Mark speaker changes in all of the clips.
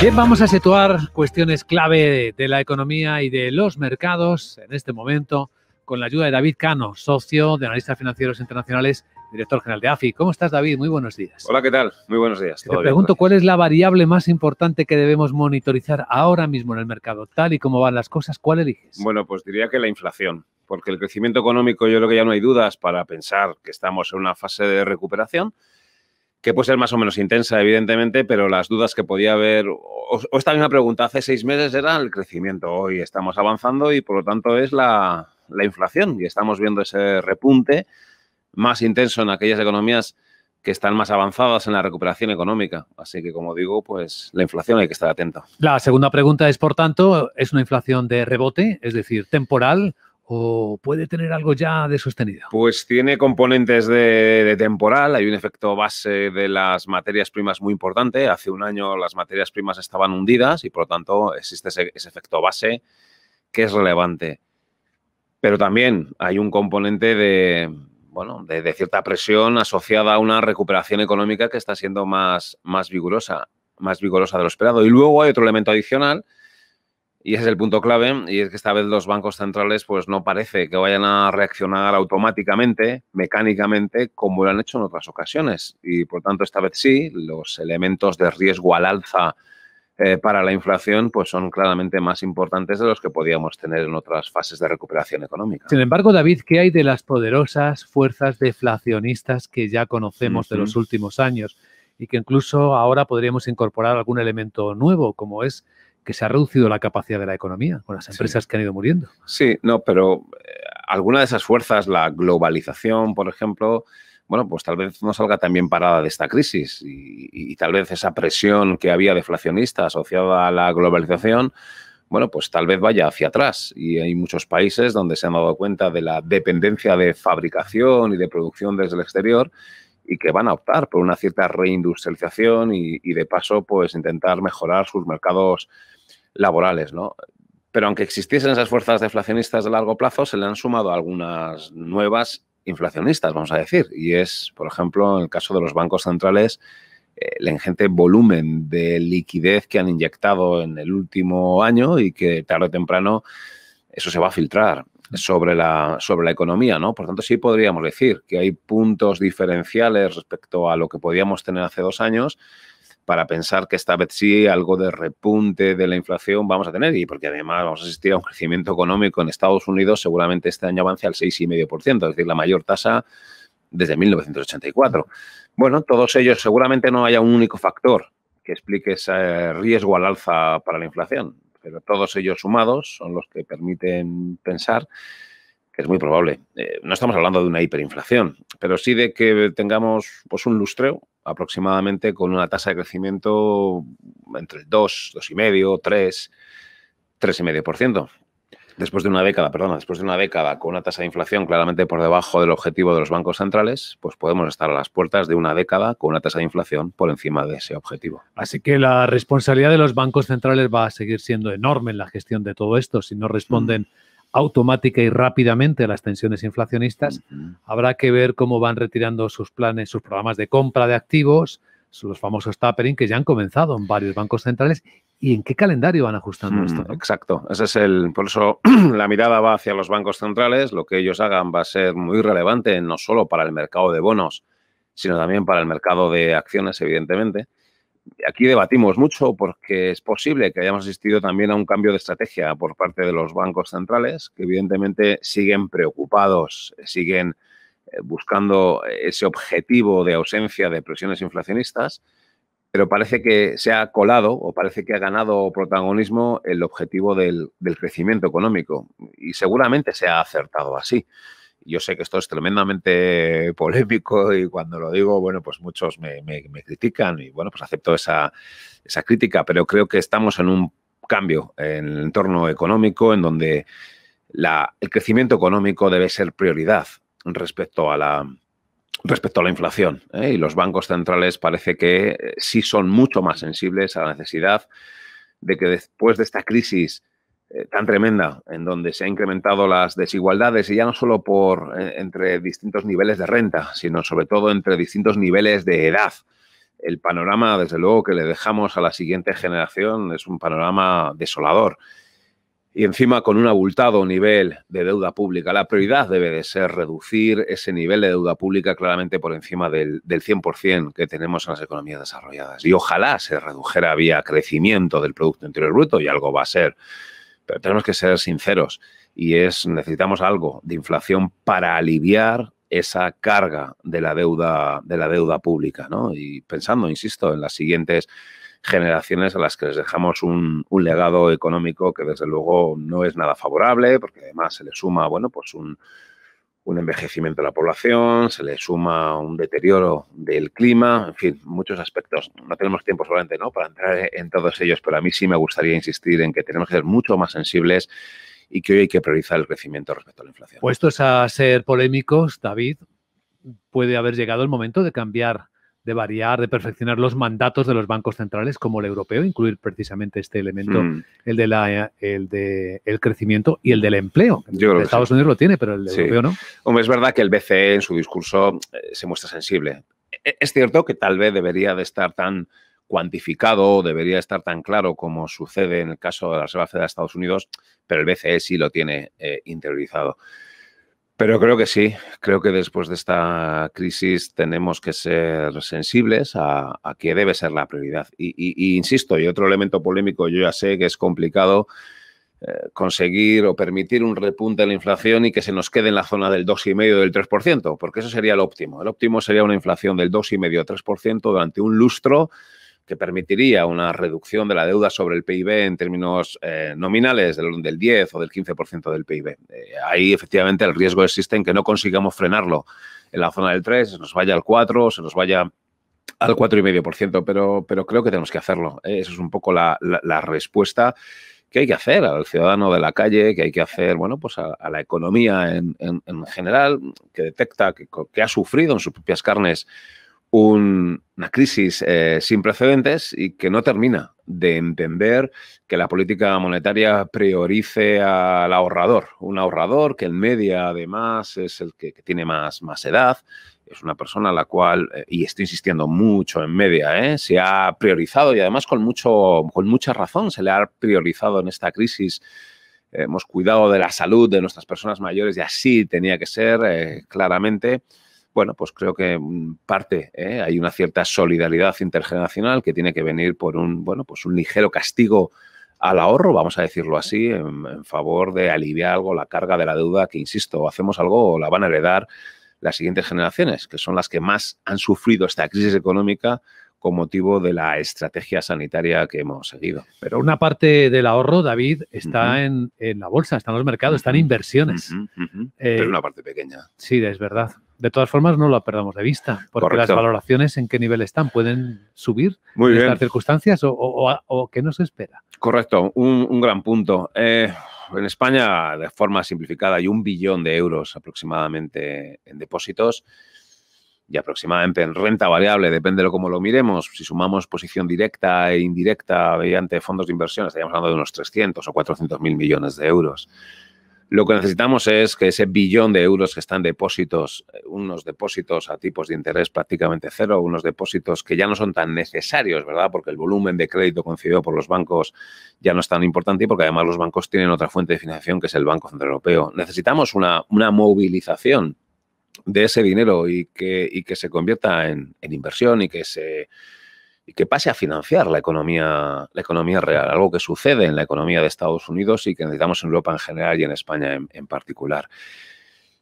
Speaker 1: Bien, vamos a situar cuestiones clave de la economía y de los mercados en este momento con la ayuda de David Cano, socio de analistas financieros internacionales, director general de AFI. ¿Cómo estás, David? Muy buenos días.
Speaker 2: Hola, ¿qué tal? Muy buenos días. Te pregunto,
Speaker 1: ¿cuál es la variable más importante que debemos monitorizar ahora mismo en el mercado? Tal y como van las
Speaker 2: cosas, ¿cuál eliges? Bueno, pues diría que la inflación, porque el crecimiento económico yo creo que ya no hay dudas para pensar que estamos en una fase de recuperación que puede ser más o menos intensa, evidentemente, pero las dudas que podía haber, o, esta misma pregunta hace seis meses era el crecimiento, hoy estamos avanzando y por lo tanto es la, la inflación y estamos viendo ese repunte más intenso en aquellas economías que están más avanzadas en la recuperación económica. Así que, como digo, pues la inflación hay que estar atento.
Speaker 1: La segunda pregunta es, por tanto, ¿es una inflación de rebote, es decir, temporal o puede tener algo ya de sostenido?
Speaker 2: Pues tiene componentes de, temporal, hay un efecto base de las materias primas muy importante. Hace un año las materias primas estaban hundidas y por lo tanto existe ese, efecto base que es relevante. Pero también hay un componente de, cierta presión asociada a una recuperación económica que está siendo más, más vigorosa, más vigorosa de lo esperado. Y luego hay otro elemento adicional, y ese es el punto clave, y es que esta vez los bancos centrales pues no parece que vayan a reaccionar automáticamente, mecánicamente, como lo han hecho en otras ocasiones. Y por tanto, esta vez sí, los elementos de riesgo al alza eh, para la inflación pues son claramente más importantes de los que podíamos tener en otras fases de recuperación económica.
Speaker 1: Sin embargo, David, ¿qué hay de las poderosas fuerzas deflacionistas que ya conocemos de los últimos años y que incluso ahora podríamos incorporar algún elemento nuevo, como es que se ha reducido la capacidad de la economía con las
Speaker 2: empresas que han ido muriendo. Sí, no, pero eh, alguna de esas fuerzas, la globalización, por ejemplo, bueno, pues tal vez no salga también parada de esta crisis y, y, tal vez esa presión que había deflacionista asociada a la globalización, bueno, pues tal vez vaya hacia atrás. Y hay muchos países donde se han dado cuenta de la dependencia de fabricación y de producción desde el exterior y que van a optar por una cierta reindustrialización y, de paso, pues intentar mejorar sus mercados laborales, ¿no? Pero aunque existiesen esas fuerzas deflacionistas de largo plazo, se le han sumado algunas nuevas inflacionistas, vamos a decir. Y es, por ejemplo, en el caso de los bancos centrales, eh, el ingente volumen de liquidez que han inyectado en el último año y que tarde o temprano eso se va a filtrar sobre la, sobre la economía, ¿no? Por tanto, sí podríamos decir que hay puntos diferenciales respecto a lo que podíamos tener hace dos años para pensar que esta vez sí algo de repunte de la inflación vamos a tener y porque además vamos a asistir a un crecimiento económico en Estados Unidos seguramente este año avance al 6,5%, es decir, la mayor tasa desde 1984. Bueno, todos ellos seguramente no haya un único factor que explique ese riesgo al alza para la inflación pero todos ellos sumados son los que permiten pensar que es muy probable. Eh, no estamos hablando de una hiperinflación, pero sí de que tengamos pues, un lustreo aproximadamente con una tasa de crecimiento entre el 2, 2,5, 3, 3,5% después de una década, perdona, después de una década con una tasa de inflación claramente por debajo del objetivo de los bancos centrales, pues podemos estar a las puertas de una década con una tasa de inflación por encima de ese objetivo.
Speaker 1: Así que la responsabilidad de los bancos centrales va a seguir siendo enorme en la gestión de todo esto. Si no mm. responden automática y rápidamente a las tensiones inflacionistas, mm-hmm. habrá que ver cómo van retirando sus planes, sus programas de compra de activos, los famosos tapering que ya han comenzado en varios bancos centrales y en qué calendario van ajustando esto.
Speaker 2: Mm, exacto, ese es el, por eso la mirada va hacia los bancos centrales, lo que ellos hagan va a ser muy relevante no solo para el mercado de bonos, sino también para el mercado de acciones, evidentemente. Aquí debatimos mucho porque es posible que hayamos asistido también a un cambio de estrategia por parte de los bancos centrales, que evidentemente siguen preocupados, siguen eh, buscando eh, ese objetivo de ausencia de presiones inflacionistas, pero parece que se ha colado o parece que ha ganado protagonismo el objetivo del, crecimiento económico y seguramente se ha acertado así. Yo sé que esto es tremendamente polémico y cuando lo digo, bueno, pues muchos me, critican y bueno, pues acepto esa, esa crítica, pero creo que estamos en un cambio en el entorno económico en donde la, el crecimiento económico debe ser prioridad respecto a la, respecto a la inflación. ¿eh? Y los bancos centrales parece que eh, sí son mucho más sensibles a la necesidad de que después de esta crisis eh, tan tremenda, en donde se han incrementado las desigualdades, y ya no solo por, entre distintos niveles de renta, sino sobre todo entre distintos niveles de edad. El panorama, desde luego, que le dejamos a la siguiente generación es un panorama desolador y encima con un abultado nivel de deuda pública. La prioridad debe de ser reducir ese nivel de deuda pública claramente por encima del, del 100% que tenemos en las economías desarrolladas. Y ojalá se redujera vía crecimiento del Producto Interior Bruto y algo va a ser. Pero tenemos que ser sinceros y es necesitamos algo de inflación para aliviar esa carga de la deuda de la deuda pública, ¿no? Y pensando, insisto, en las siguientes generaciones a las que les dejamos un, legado económico que desde luego no es nada favorable, porque además se le suma, bueno, pues un, un envejecimiento de la población, se le suma un deterioro del clima, en fin, muchos aspectos. No tenemos tiempo solamente ¿no? para entrar en todos ellos, pero a mí sí me gustaría insistir en que tenemos que ser mucho más sensibles y que hoy hay que priorizar el crecimiento respecto a la
Speaker 1: inflación. Puestos a ser polémicos, David, puede haber llegado el momento de cambiar de variar, de perfeccionar los mandatos de los bancos centrales como el europeo, incluir precisamente este elemento, hmm. el de la, el de el crecimiento y el del empleo.
Speaker 2: Estados Unidos lo tiene, pero el europeo no. es verdad que el BCE en su discurso eh, se muestra sensible. E-, es cierto que tal vez debería de estar tan cuantificado, debería estar tan claro como sucede en el caso de la Reserva Federal de Estados Unidos, pero el BCE sí lo tiene eh, interiorizado. Pero creo que sí, creo que después de esta crisis tenemos que ser sensibles a, a qué debe ser la prioridad. Y, insisto, y otro elemento polémico, yo ya sé que es complicado eh, conseguir o permitir un repunte de la inflación y que se nos quede en la zona del 2,5 o del 3%, porque eso sería el óptimo. El óptimo sería una inflación del 2,5 o 3% durante un lustro que permitiría una reducción de la deuda sobre el PIB en términos eh, nominales del, 10 o del 15% del PIB. Eh, ahí efectivamente el riesgo existe en que no consigamos frenarlo en la zona del 3, se nos vaya al 4, se nos vaya al 4,5%, pero, pero creo que tenemos que hacerlo. Eh, esa es un poco la, respuesta que hay que hacer al ciudadano de la calle, que hay que hacer, bueno, pues a, la economía en, general, que detecta que ha sufrido en sus propias carnes una crisis eh, sin precedentes y que no termina de entender que la política monetaria priorice al ahorrador, un ahorrador que en media además es el que, tiene más, más edad, es una persona a la cual, eh, y estoy insistiendo mucho en media, eh, se ha priorizado y además con, mucho, con mucha razón se le ha priorizado en esta crisis. Hemos cuidado de la salud de nuestras personas mayores y así tenía que ser, claramente bueno, pues creo que mm, parte, ¿eh? hay una cierta solidaridad intergeneracional que tiene que venir por un, bueno, pues un ligero castigo al ahorro, vamos a decirlo así, en, favor de aliviar algo la carga de la deuda que, insisto, hacemos algo o la van a heredar las siguientes generaciones, que son las que más han sufrido esta crisis económica con motivo de la estrategia sanitaria que hemos seguido.
Speaker 1: Pero una parte del ahorro, David, está en, la bolsa, está en los mercados, están en inversiones. Eh, Pero una parte pequeña. Sí, es verdad. De todas formas, no lo perdamos de vista, porque las valoraciones en qué nivel están pueden subir en estas circunstancias o, qué nos espera.
Speaker 2: Correcto, un, gran punto. Eh, en España, de forma simplificada, hay un billón de euros aproximadamente en depósitos y aproximadamente en renta variable, depende de cómo lo miremos. Si sumamos posición directa e indirecta mediante fondos de inversión, estaríamos hablando de unos 300 o 400 mil millones de euros. Lo que necesitamos es que ese billón de euros que están depósitos, eh, unos depósitos a tipos de interés prácticamente cero, unos depósitos que ya no son tan necesarios, ¿verdad? Porque el volumen de crédito concedido por los bancos ya no es tan importante y porque además los bancos tienen otra fuente de financiación que es el Banco Central Europeo. Necesitamos una, una movilización de ese dinero y que, que se convierta en inversión y que se que pase a financiar la economía, la economía real, algo que sucede en la economía de Estados Unidos y que necesitamos en Europa en general y en España en, particular.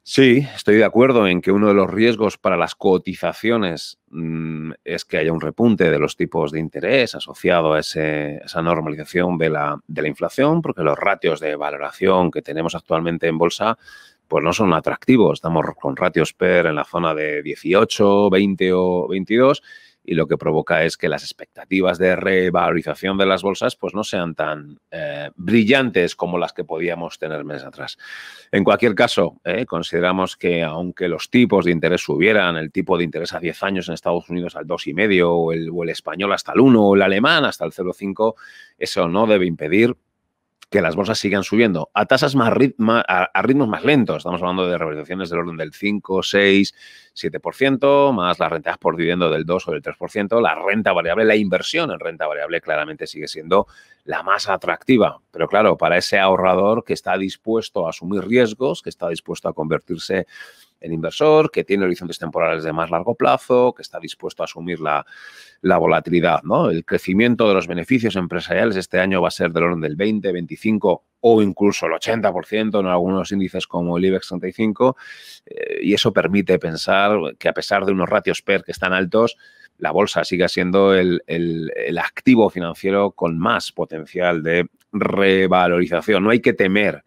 Speaker 2: Sí, estoy de acuerdo en que uno de los riesgos para las cotizaciones mm, es que haya un repunte de los tipos de interés asociado a esa normalización de la, de la, inflación, porque los ratios de valoración que tenemos actualmente en bolsa pues no son atractivos. Estamos con ratios PER en la zona de 18, 20 o 22 y lo que provoca es que las expectativas de revalorización de las bolsas pues no sean tan eh, brillantes como las que podíamos tener meses atrás. En cualquier caso, eh, consideramos que aunque los tipos de interés subieran, el tipo de interés a 10 años en Estados Unidos al 2,5 o el, o el español hasta el 1 o el alemán hasta el 0,5, eso no debe impedir que las bolsas sigan subiendo a tasas más, a, ritmos más lentos. Estamos hablando de revalorizaciones del orden del 5, 6, 7%, más las rentas por dividendo del 2 o del 3%. La renta variable, la inversión en renta variable claramente sigue siendo la más atractiva. Pero claro, para ese ahorrador que está dispuesto a asumir riesgos, que está dispuesto a convertirse el inversor, que tiene horizontes temporales de más largo plazo, que está dispuesto a asumir la, volatilidad. El crecimiento de los beneficios empresariales este año va a ser del orden del 20, 25 o incluso el 80% en algunos índices como el IBEX 35 eh, y eso permite pensar que a pesar de unos ratios PER que están altos, la bolsa sigue siendo el activo financiero con más potencial de revalorización. No hay que temer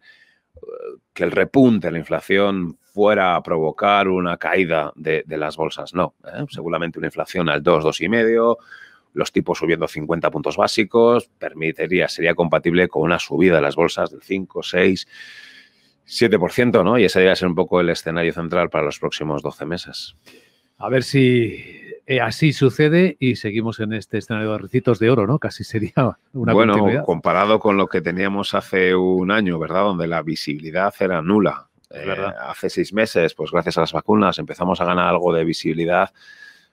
Speaker 2: que el repunte de la inflación fuera a provocar una caída de, las bolsas. No, ¿eh? seguramente una inflación al 2, 2,5, los tipos subiendo 50 puntos básicos, permitiría, sería compatible con una subida de las bolsas del 5, 6, 7%, ¿no? Y ese debería ser un poco el escenario central para los próximos 12 meses.
Speaker 1: A ver si eh, así sucede y seguimos en este escenario de recitos de oro, ¿no? Casi sería una Bueno,
Speaker 2: comparado con lo que teníamos hace un año, ¿verdad? Donde la visibilidad era nula. Eh, hace seis meses, pues gracias a las vacunas empezamos a ganar algo de visibilidad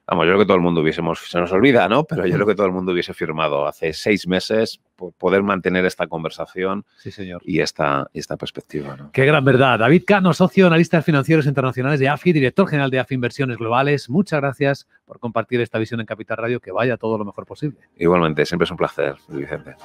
Speaker 2: Vamos, yo creo que todo el mundo hubiésemos, se nos olvida, ¿no? Pero yo creo que todo el mundo hubiese firmado hace seis meses por poder mantener esta conversación sí, señor. y esta, perspectiva.
Speaker 1: Qué gran verdad. David Cano, socio analista financieros internacionales de AFI, director general de AFI Inversiones Globales, muchas gracias por compartir esta visión en Capital Radio, que vaya todo lo mejor posible.
Speaker 2: Igualmente, siempre es un placer, Vicente.